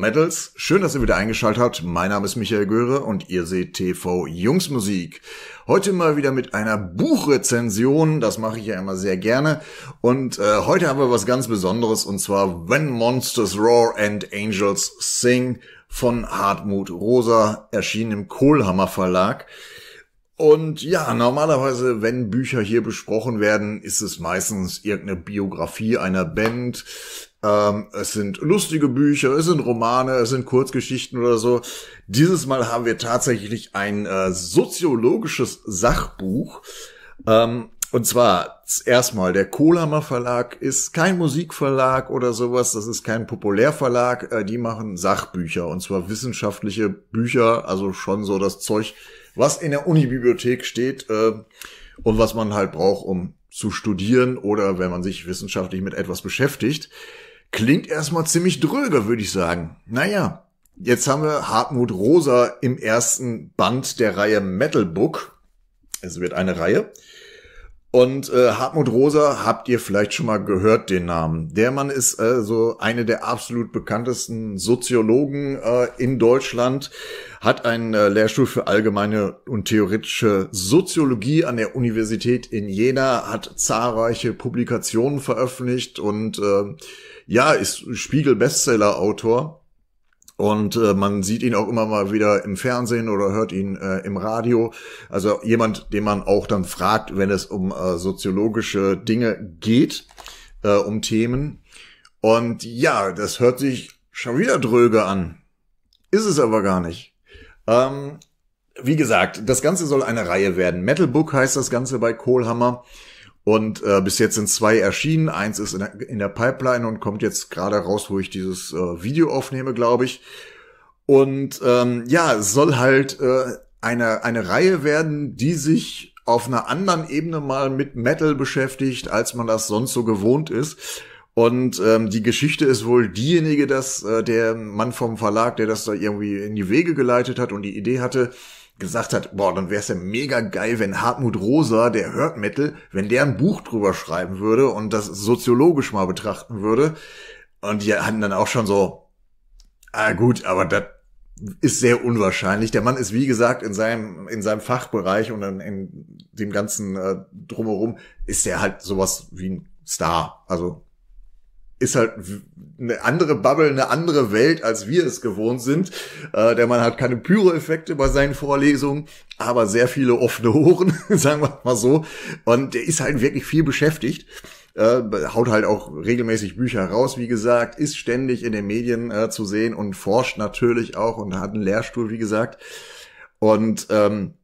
Metals. Schön, dass ihr wieder eingeschaltet habt. Mein Name ist Michael Göre und ihr seht TV Jungsmusik. Heute mal wieder mit einer Buchrezension. Das mache ich ja immer sehr gerne. Und äh, heute haben wir was ganz Besonderes und zwar When Monsters Roar and Angels Sing von Hartmut Rosa, erschienen im Kohlhammer Verlag. Und ja, normalerweise, wenn Bücher hier besprochen werden, ist es meistens irgendeine Biografie einer Band. Ähm, es sind lustige Bücher, es sind Romane, es sind Kurzgeschichten oder so. Dieses Mal haben wir tatsächlich ein äh, soziologisches Sachbuch. Ähm, und zwar erstmal, der Kohlhammer Verlag ist kein Musikverlag oder sowas, das ist kein Populärverlag, äh, die machen Sachbücher und zwar wissenschaftliche Bücher, also schon so das Zeug, was in der Unibibliothek steht äh, und was man halt braucht, um zu studieren oder wenn man sich wissenschaftlich mit etwas beschäftigt. Klingt erstmal ziemlich dröger, würde ich sagen. Naja, jetzt haben wir Hartmut Rosa im ersten Band der Reihe Metal Book. Es wird eine Reihe. Und äh, Hartmut Rosa habt ihr vielleicht schon mal gehört, den Namen. Der Mann ist äh, so eine der absolut bekanntesten Soziologen äh, in Deutschland, hat einen äh, Lehrstuhl für allgemeine und theoretische Soziologie an der Universität in Jena, hat zahlreiche Publikationen veröffentlicht und äh, ja, ist Spiegel-Bestseller-Autor. Und äh, man sieht ihn auch immer mal wieder im Fernsehen oder hört ihn äh, im Radio. Also jemand, den man auch dann fragt, wenn es um äh, soziologische Dinge geht, äh, um Themen. Und ja, das hört sich schon wieder dröge an. Ist es aber gar nicht. Ähm, wie gesagt, das Ganze soll eine Reihe werden. Metal Book heißt das Ganze bei Kohlhammer. Und äh, bis jetzt sind zwei erschienen. Eins ist in der, in der Pipeline und kommt jetzt gerade raus, wo ich dieses äh, Video aufnehme, glaube ich. Und ähm, ja, soll halt äh, eine, eine Reihe werden, die sich auf einer anderen Ebene mal mit Metal beschäftigt, als man das sonst so gewohnt ist. Und ähm, die Geschichte ist wohl diejenige, dass äh, der Mann vom Verlag, der das da irgendwie in die Wege geleitet hat und die Idee hatte, gesagt hat, boah, dann wäre es ja mega geil, wenn Hartmut Rosa, der Hurt Metal, wenn der ein Buch drüber schreiben würde und das soziologisch mal betrachten würde. Und die hatten dann auch schon so, ah gut, aber das ist sehr unwahrscheinlich. Der Mann ist, wie gesagt, in seinem, in seinem Fachbereich und in, in dem ganzen äh, drumherum ist er halt sowas wie ein Star. Also ist halt eine andere Bubble, eine andere Welt, als wir es gewohnt sind. Äh, der Mann hat keine Pyro-Effekte bei seinen Vorlesungen, aber sehr viele offene Ohren, sagen wir mal so. Und der ist halt wirklich viel beschäftigt. Äh, haut halt auch regelmäßig Bücher raus, wie gesagt, ist ständig in den Medien äh, zu sehen und forscht natürlich auch und hat einen Lehrstuhl, wie gesagt. Und ähm,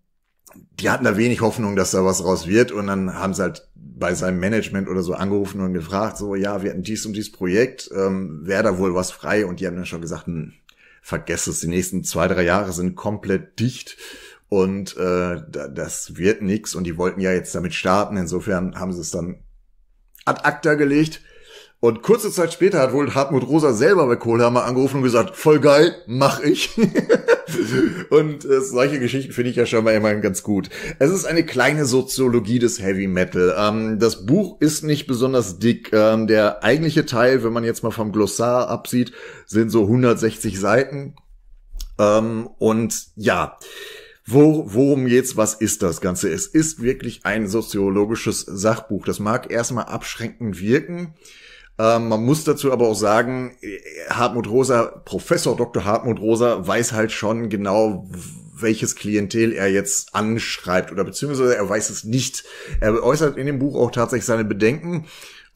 die hatten da wenig Hoffnung, dass da was raus wird. Und dann haben sie halt bei seinem Management oder so angerufen und gefragt, so, ja, wir hatten dies und dies Projekt, ähm, wäre da wohl was frei? Und die haben dann schon gesagt, hm, vergesst es, die nächsten zwei, drei Jahre sind komplett dicht und äh, das wird nix. Und die wollten ja jetzt damit starten, insofern haben sie es dann ad acta gelegt. Und kurze Zeit später hat wohl Hartmut Rosa selber bei Kohlhammer angerufen und gesagt, voll geil, mach ich. Und äh, solche Geschichten finde ich ja schon mal immer ganz gut. Es ist eine kleine Soziologie des Heavy Metal. Ähm, das Buch ist nicht besonders dick. Ähm, der eigentliche Teil, wenn man jetzt mal vom Glossar absieht, sind so 160 Seiten. Ähm, und ja. Wo, worum geht's? Was ist das Ganze? Es ist wirklich ein soziologisches Sachbuch. Das mag erstmal abschränkend wirken. Ähm, man muss dazu aber auch sagen, Hartmut Rosa, Professor Dr. Hartmut Rosa weiß halt schon genau, welches Klientel er jetzt anschreibt oder beziehungsweise er weiß es nicht. Er äußert in dem Buch auch tatsächlich seine Bedenken,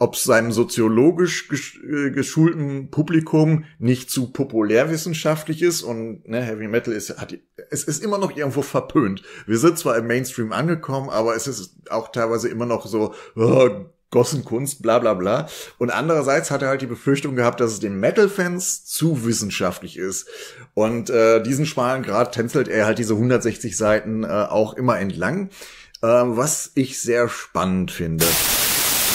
ob seinem soziologisch gesch äh, geschulten Publikum nicht zu populärwissenschaftlich ist und ne, Heavy Metal ist hat es ist immer noch irgendwo verpönt. Wir sind zwar im Mainstream angekommen, aber es ist auch teilweise immer noch so oh, Gossenkunst, bla bla bla. Und andererseits hat er halt die Befürchtung gehabt, dass es den Metal-Fans zu wissenschaftlich ist. Und äh, diesen schmalen Grad tänzelt er halt diese 160 Seiten äh, auch immer entlang, äh, was ich sehr spannend finde.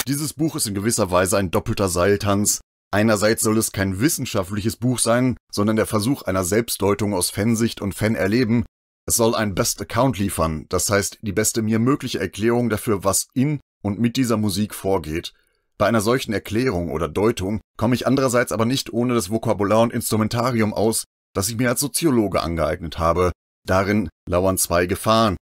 Dieses Buch ist in gewisser Weise ein doppelter Seiltanz. Einerseits soll es kein wissenschaftliches Buch sein, sondern der Versuch einer Selbstdeutung aus Fansicht und Fanerleben. Es soll ein Best Account liefern, das heißt die beste mir mögliche Erklärung dafür, was in und mit dieser Musik vorgeht. Bei einer solchen Erklärung oder Deutung komme ich andererseits aber nicht ohne das Vokabular und Instrumentarium aus, das ich mir als Soziologe angeeignet habe. Darin lauern zwei Gefahren.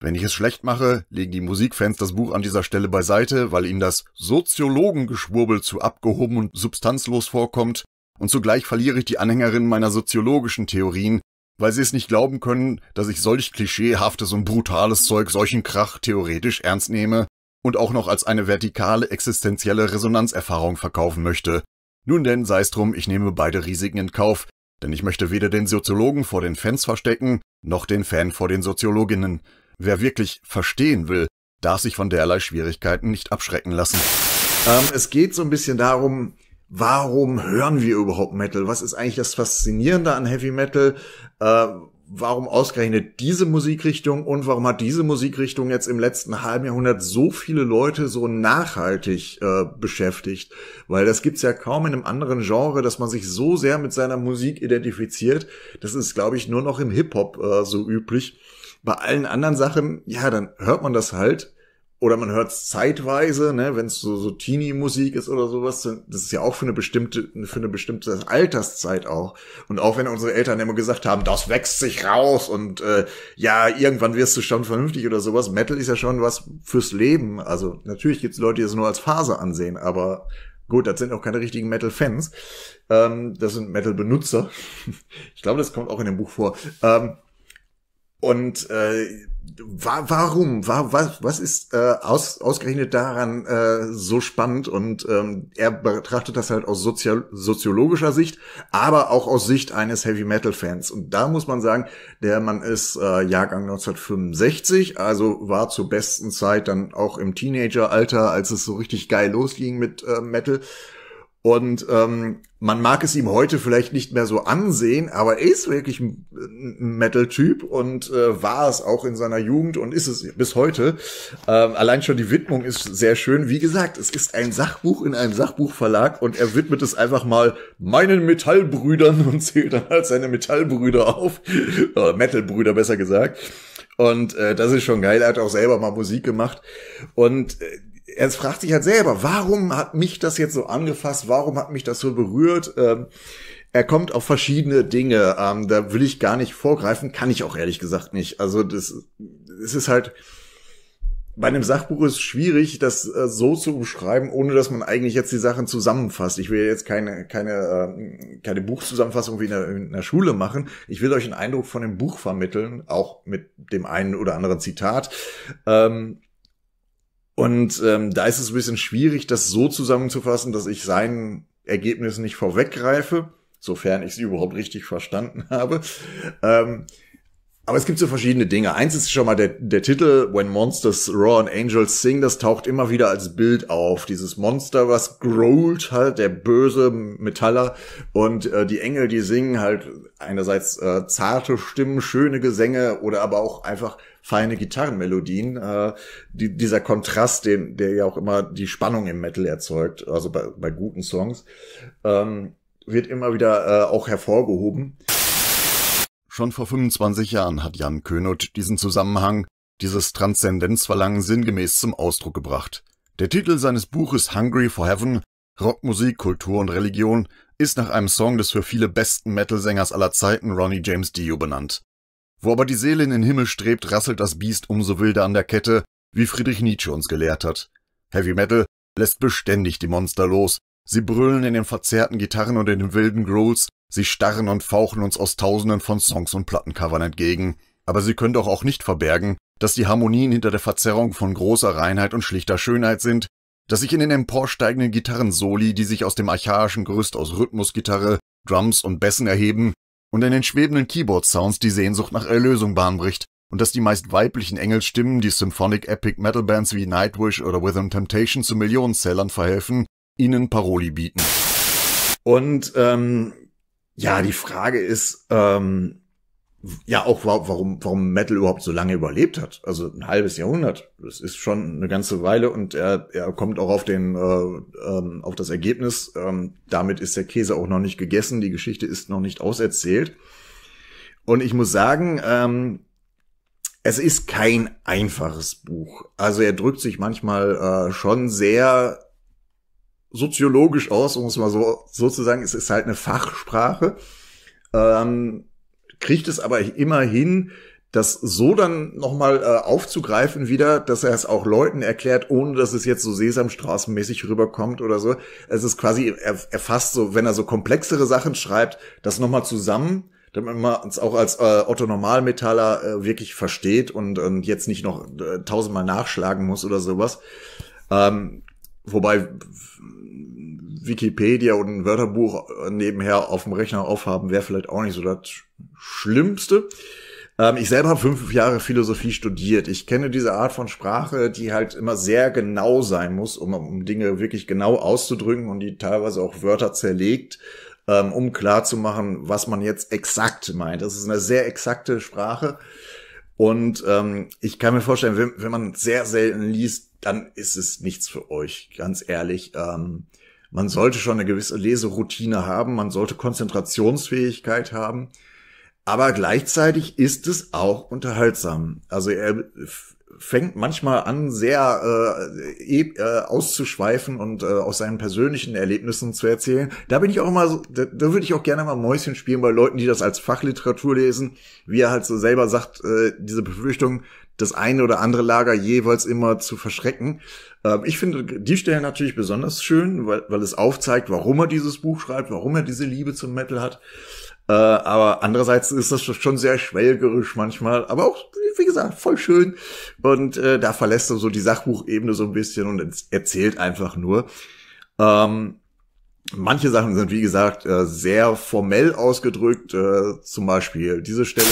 Wenn ich es schlecht mache, legen die Musikfans das Buch an dieser Stelle beiseite, weil ihnen das Soziologengeschwurbel zu abgehoben und substanzlos vorkommt, und zugleich verliere ich die Anhängerinnen meiner soziologischen Theorien, weil sie es nicht glauben können, dass ich solch klischeehaftes und brutales Zeug, solchen Krach theoretisch ernst nehme und auch noch als eine vertikale existenzielle Resonanzerfahrung verkaufen möchte. Nun denn, sei's drum, ich nehme beide Risiken in Kauf, denn ich möchte weder den Soziologen vor den Fans verstecken, noch den Fan vor den Soziologinnen. Wer wirklich verstehen will, darf sich von derlei Schwierigkeiten nicht abschrecken lassen. Ähm, es geht so ein bisschen darum, warum hören wir überhaupt Metal? Was ist eigentlich das Faszinierende an Heavy Metal? Ähm, warum ausgerechnet diese Musikrichtung und warum hat diese Musikrichtung jetzt im letzten halben Jahrhundert so viele Leute so nachhaltig äh, beschäftigt? Weil das gibt's ja kaum in einem anderen Genre, dass man sich so sehr mit seiner Musik identifiziert. Das ist, glaube ich, nur noch im Hip-Hop äh, so üblich. Bei allen anderen Sachen, ja, dann hört man das halt oder man hört es zeitweise, ne, wenn es so, so Teenie-Musik ist oder sowas, das ist ja auch für eine bestimmte, für eine bestimmte Alterszeit auch. Und auch wenn unsere Eltern immer gesagt haben, das wächst sich raus und äh, ja, irgendwann wirst du schon vernünftig oder sowas. Metal ist ja schon was fürs Leben. Also natürlich gibt es Leute, die es nur als Phase ansehen, aber gut, das sind auch keine richtigen Metal-Fans. Ähm, das sind Metal-Benutzer. ich glaube, das kommt auch in dem Buch vor. Ähm, und äh, warum? Was, was ist äh, aus, ausgerechnet daran äh, so spannend? Und ähm, er betrachtet das halt aus sozial, soziologischer Sicht, aber auch aus Sicht eines Heavy Metal Fans. Und da muss man sagen, der Mann ist äh, Jahrgang 1965, also war zur besten Zeit dann auch im Teenageralter, als es so richtig geil losging mit äh, Metal. Und ähm, man mag es ihm heute vielleicht nicht mehr so ansehen, aber er ist wirklich ein Metal-Typ und äh, war es auch in seiner Jugend und ist es bis heute. Ähm, allein schon die Widmung ist sehr schön. Wie gesagt, es ist ein Sachbuch in einem Sachbuchverlag und er widmet es einfach mal meinen Metallbrüdern und zählt dann halt seine Metallbrüder auf. Äh, Metalbrüder besser gesagt. Und äh, das ist schon geil. Er hat auch selber mal Musik gemacht. Und äh, er fragt sich halt selber, warum hat mich das jetzt so angefasst? Warum hat mich das so berührt? Ähm, er kommt auf verschiedene Dinge. Ähm, da will ich gar nicht vorgreifen, kann ich auch ehrlich gesagt nicht. Also das, es ist halt bei einem Sachbuch ist schwierig, das äh, so zu beschreiben, ohne dass man eigentlich jetzt die Sachen zusammenfasst. Ich will jetzt keine keine äh, keine Buchzusammenfassung wie in der, in der Schule machen. Ich will euch einen Eindruck von dem Buch vermitteln, auch mit dem einen oder anderen Zitat. Ähm, und ähm, da ist es ein bisschen schwierig, das so zusammenzufassen, dass ich seinen Ergebnissen nicht vorweggreife, sofern ich sie überhaupt richtig verstanden habe. Ähm, aber es gibt so verschiedene Dinge. Eins ist schon mal der, der Titel When Monsters Roar and Angels Sing, das taucht immer wieder als Bild auf. Dieses Monster, was growlt halt, der böse Metaller und äh, die Engel, die singen halt einerseits äh, zarte Stimmen, schöne Gesänge oder aber auch einfach feine Gitarrenmelodien. Äh, die, dieser Kontrast, den, der ja auch immer die Spannung im Metal erzeugt, also bei, bei guten Songs, ähm, wird immer wieder äh, auch hervorgehoben. Schon vor 25 Jahren hat Jan Könot diesen Zusammenhang, dieses Transzendenzverlangen sinngemäß zum Ausdruck gebracht. Der Titel seines Buches Hungry for Heaven, Rockmusik, Kultur und Religion, ist nach einem Song des für viele besten Metal-Sängers aller Zeiten Ronnie James Dio benannt. Wo aber die Seele in den Himmel strebt, rasselt das Biest umso wilder an der Kette, wie Friedrich Nietzsche uns gelehrt hat. Heavy Metal lässt beständig die Monster los. Sie brüllen in den verzerrten Gitarren und in den wilden Growls, sie starren und fauchen uns aus tausenden von Songs und Plattencovern entgegen. Aber sie können doch auch nicht verbergen, dass die Harmonien hinter der Verzerrung von großer Reinheit und schlichter Schönheit sind, dass sich in den emporsteigenden Gitarren-Soli, die sich aus dem archaischen Gerüst aus Rhythmusgitarre, Drums und Bässen erheben, und in den schwebenden Keyboard-Sounds die Sehnsucht nach Erlösung bahnbricht und dass die meist weiblichen Engelstimmen, die Symphonic Epic Metal Bands wie Nightwish oder Within Temptation zu Millionenzählern verhelfen, ihnen Paroli bieten. Und ähm, ja, die Frage ist, ähm, ja auch warum, warum Metal überhaupt so lange überlebt hat. Also ein halbes Jahrhundert. Das ist schon eine ganze Weile und er, er kommt auch auf den, äh, ähm, auf das Ergebnis. Ähm, damit ist der Käse auch noch nicht gegessen. Die Geschichte ist noch nicht auserzählt. Und ich muss sagen, ähm, es ist kein einfaches Buch. Also er drückt sich manchmal äh, schon sehr soziologisch aus, um es mal so, so zu sagen. Es ist halt eine Fachsprache. Ähm, kriegt es aber immerhin, das so dann nochmal äh, aufzugreifen wieder, dass er es auch Leuten erklärt, ohne dass es jetzt so sesamstraßenmäßig rüberkommt oder so. Es ist quasi, er, er fasst so, wenn er so komplexere Sachen schreibt, das nochmal zusammen, damit man es auch als äh, Otto Normalmetaller äh, wirklich versteht und, und jetzt nicht noch äh, tausendmal nachschlagen muss oder sowas. Ähm, wobei Wikipedia und ein Wörterbuch äh, nebenher auf dem Rechner aufhaben, wäre vielleicht auch nicht so das Schlimmste. Ähm, ich selber habe fünf Jahre Philosophie studiert. Ich kenne diese Art von Sprache, die halt immer sehr genau sein muss, um, um Dinge wirklich genau auszudrücken und die teilweise auch Wörter zerlegt, ähm, um klar zu machen, was man jetzt exakt meint. Das ist eine sehr exakte Sprache. Und ähm, ich kann mir vorstellen, wenn, wenn man sehr selten liest, dann ist es nichts für euch, ganz ehrlich. Ähm, man sollte schon eine gewisse Leseroutine haben, man sollte Konzentrationsfähigkeit haben. Aber gleichzeitig ist es auch unterhaltsam. Also er fängt manchmal an, sehr äh, e, äh, auszuschweifen und äh, aus seinen persönlichen Erlebnissen zu erzählen. Da bin ich auch immer, so, da, da würde ich auch gerne mal Mäuschen spielen bei Leuten, die das als Fachliteratur lesen, wie er halt so selber sagt, äh, diese Befürchtung, das eine oder andere Lager jeweils immer zu verschrecken. Ähm, ich finde die Stelle natürlich besonders schön, weil, weil es aufzeigt, warum er dieses Buch schreibt, warum er diese Liebe zum Metal hat. Äh, aber andererseits ist das schon sehr schwelgerisch manchmal, aber auch, wie gesagt, voll schön. Und äh, da verlässt er so die Sachbuchebene so ein bisschen und erzählt einfach nur. Ähm, manche Sachen sind, wie gesagt, äh, sehr formell ausgedrückt. Äh, zum Beispiel diese Stelle.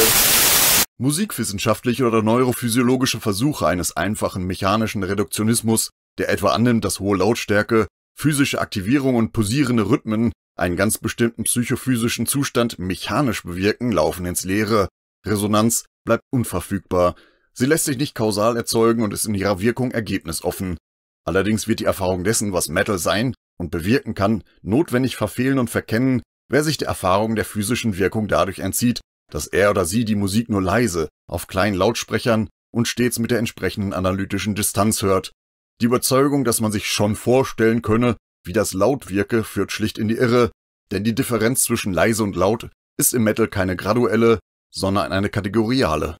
Musikwissenschaftliche oder neurophysiologische Versuche eines einfachen mechanischen Reduktionismus, der etwa annimmt, dass hohe Lautstärke, physische Aktivierung und posierende Rhythmen einen ganz bestimmten psychophysischen Zustand mechanisch bewirken, laufen ins Leere. Resonanz bleibt unverfügbar. Sie lässt sich nicht kausal erzeugen und ist in ihrer Wirkung ergebnisoffen. Allerdings wird die Erfahrung dessen, was Metal sein und bewirken kann, notwendig verfehlen und verkennen, wer sich der Erfahrung der physischen Wirkung dadurch entzieht, dass er oder sie die Musik nur leise, auf kleinen Lautsprechern und stets mit der entsprechenden analytischen Distanz hört. Die Überzeugung, dass man sich schon vorstellen könne, wie das laut wirke, führt schlicht in die Irre, denn die Differenz zwischen leise und laut ist im Metal keine graduelle, sondern eine kategoriale.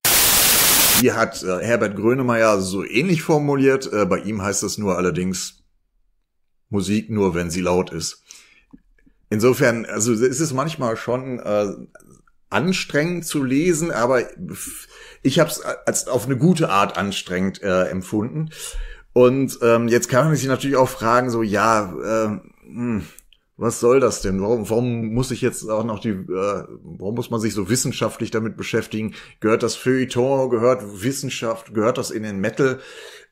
Die hat äh, Herbert Grönemeyer so ähnlich formuliert, äh, bei ihm heißt das nur allerdings Musik nur, wenn sie laut ist. Insofern, also ist es manchmal schon äh, anstrengend zu lesen, aber ich habe es als auf eine gute Art anstrengend äh, empfunden. Und ähm, jetzt kann man sich natürlich auch fragen, so ja, äh, hm, was soll das denn? Warum, warum muss ich jetzt auch noch die, äh, warum muss man sich so wissenschaftlich damit beschäftigen? Gehört das Feuilleton, gehört Wissenschaft, gehört das in den Metal?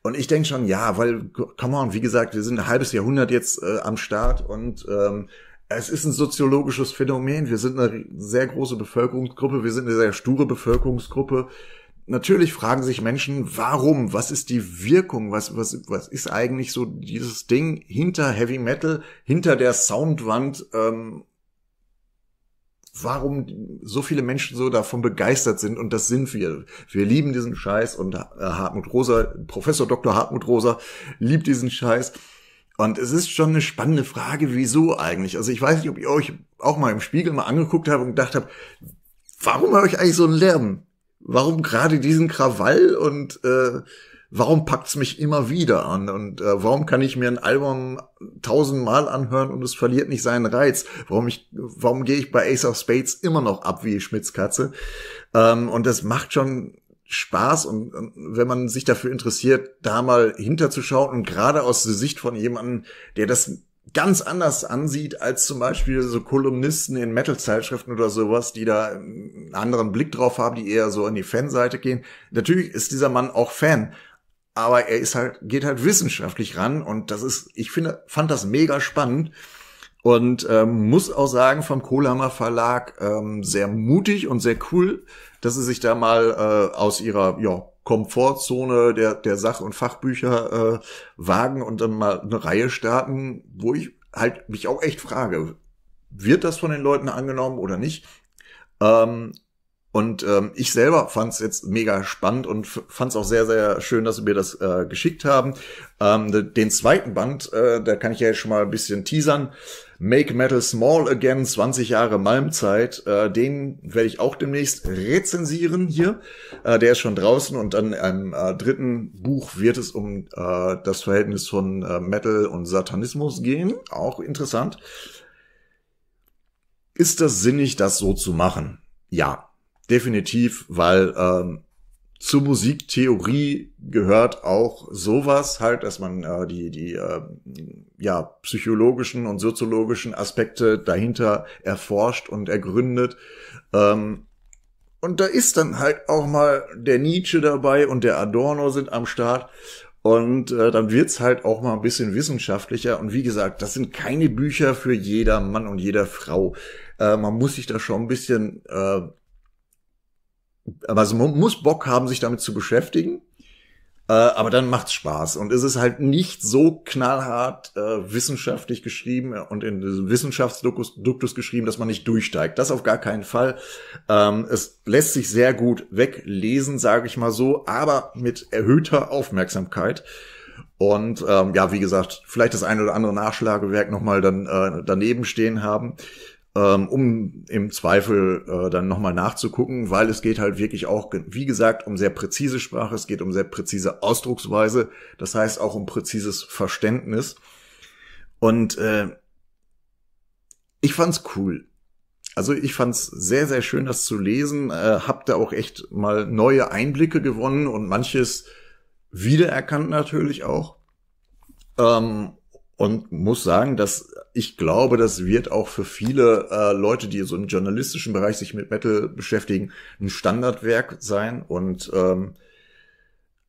Und ich denke schon, ja, weil, come on, wie gesagt, wir sind ein halbes Jahrhundert jetzt äh, am Start und ähm, es ist ein soziologisches Phänomen. Wir sind eine sehr große Bevölkerungsgruppe, wir sind eine sehr sture Bevölkerungsgruppe natürlich fragen sich Menschen, warum? Was ist die Wirkung? Was, was, was ist eigentlich so dieses Ding hinter Heavy Metal, hinter der Soundwand? Ähm, warum so viele Menschen so davon begeistert sind und das sind wir. Wir lieben diesen Scheiß und äh, Hartmut Rosa, Professor Dr. Hartmut Rosa liebt diesen Scheiß. Und es ist schon eine spannende Frage, wieso eigentlich? Also ich weiß nicht, ob ihr euch auch mal im Spiegel mal angeguckt habt und gedacht habt, warum habe ich eigentlich so einen Lärm? warum gerade diesen Krawall und äh, warum packt's mich immer wieder an und äh, warum kann ich mir ein Album tausendmal anhören und es verliert nicht seinen Reiz? Warum ich, warum gehe ich bei Ace of Spades immer noch ab wie Schmitzkatze? Ähm, und das macht schon Spaß und, und, wenn man sich dafür interessiert, da mal hinterzuschauen und gerade aus der Sicht von jemandem, der das ganz anders ansieht als zum Beispiel so Kolumnisten in Metal-Zeitschriften oder sowas, die da einen anderen Blick drauf haben, die eher so an die Fanseite gehen. Natürlich ist dieser Mann auch Fan, aber er ist halt, geht halt wissenschaftlich ran und das ist, ich finde, fand das mega spannend und ähm, muss auch sagen, vom Kohlhammer Verlag ähm, sehr mutig und sehr cool, dass sie sich da mal äh, aus ihrer ja, Komfortzone der, der Sach- und Fachbücher äh, wagen und dann mal eine Reihe starten, wo ich halt mich auch echt frage, wird das von den Leuten angenommen oder nicht? Ähm, und ähm, ich selber fand es jetzt mega spannend und fand es auch sehr, sehr schön, dass sie mir das äh, geschickt haben. Ähm, den zweiten Band, äh, da kann ich ja jetzt schon mal ein bisschen teasern. Make Metal Small Again, 20 Jahre Malmzeit. Äh, den werde ich auch demnächst rezensieren hier. Äh, der ist schon draußen und dann im äh, dritten Buch wird es um äh, das Verhältnis von äh, Metal und Satanismus gehen. Auch interessant. Ist das sinnig, das so zu machen? Ja, definitiv, weil ähm, zur Musiktheorie gehört auch sowas halt, dass man äh, die die äh, ja psychologischen und soziologischen Aspekte dahinter erforscht und ergründet. Ähm, und da ist dann halt auch mal der Nietzsche dabei und der Adorno sind am Start. Und äh, dann wird's halt auch mal ein bisschen wissenschaftlicher. Und wie gesagt, das sind keine Bücher für jeder Mann und jeder Frau. Äh, man muss sich da schon ein bisschen äh, also man muss Bock haben, sich damit zu beschäftigen. Äh, aber dann macht's Spaß. Und es ist halt nicht so knallhart äh, wissenschaftlich geschrieben und in Wissenschaftsduktus geschrieben, dass man nicht durchsteigt. Das auf gar keinen Fall. Ähm, es lässt sich sehr gut weglesen, sage ich mal so, aber mit erhöhter Aufmerksamkeit. Und ähm, ja, wie gesagt, vielleicht das ein oder andere Nachschlagewerk nochmal dann äh, daneben stehen haben ähm, um im Zweifel äh, dann nochmal nachzugucken, weil es geht halt wirklich auch, wie gesagt, um sehr präzise Sprache, es geht um sehr präzise Ausdrucksweise, das heißt auch um präzises Verständnis. Und äh, ich fand's cool. Also ich fand's sehr, sehr schön, das zu lesen. Äh, hab da auch echt mal neue Einblicke gewonnen und manches wiedererkannt natürlich auch. Ähm, und muss sagen, dass ich glaube, das wird auch für viele äh, Leute, die so im journalistischen Bereich sich mit Metal beschäftigen, ein Standardwerk sein und ähm,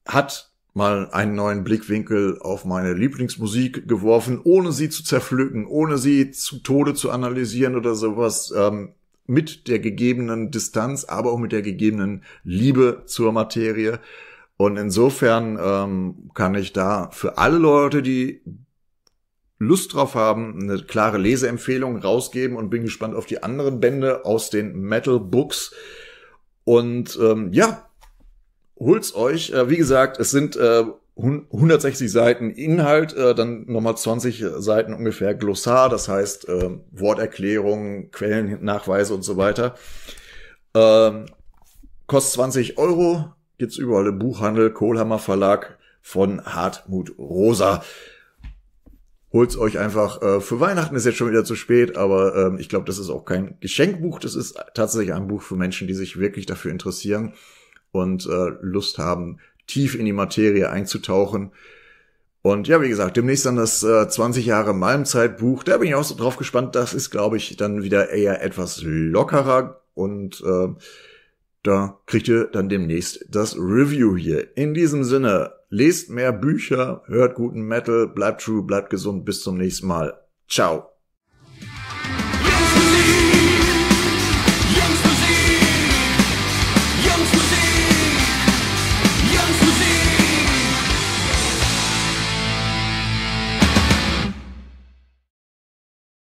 hat mal einen neuen Blickwinkel auf meine Lieblingsmusik geworfen, ohne sie zu zerpflücken, ohne sie zu Tode zu analysieren oder sowas, ähm, mit der gegebenen Distanz, aber auch mit der gegebenen Liebe zur Materie. Und insofern ähm, kann ich da für alle Leute, die Lust drauf haben, eine klare Leseempfehlung rausgeben und bin gespannt auf die anderen Bände aus den Metal Books. Und ähm, ja, holt's euch. Äh, wie gesagt, es sind äh, 160 Seiten Inhalt, äh, dann nochmal 20 Seiten ungefähr Glossar, das heißt äh, Worterklärungen, Quellennachweise und so weiter. Ähm, kostet 20 Euro, gibt's überall im Buchhandel, Kohlhammer Verlag von Hartmut Rosa holt's euch einfach. Äh, für Weihnachten ist jetzt schon wieder zu spät, aber ähm, ich glaube, das ist auch kein Geschenkbuch. Das ist tatsächlich ein Buch für Menschen, die sich wirklich dafür interessieren und äh, Lust haben, tief in die Materie einzutauchen. Und ja, wie gesagt, demnächst dann das äh, 20 Jahre Malmzeitbuch. Da bin ich auch so drauf gespannt. Das ist, glaube ich, dann wieder eher etwas lockerer und äh, da kriegt ihr dann demnächst das Review hier. In diesem Sinne, Lest mehr Bücher, hört guten Metal, bleibt true, bleibt gesund, bis zum nächsten Mal. Ciao.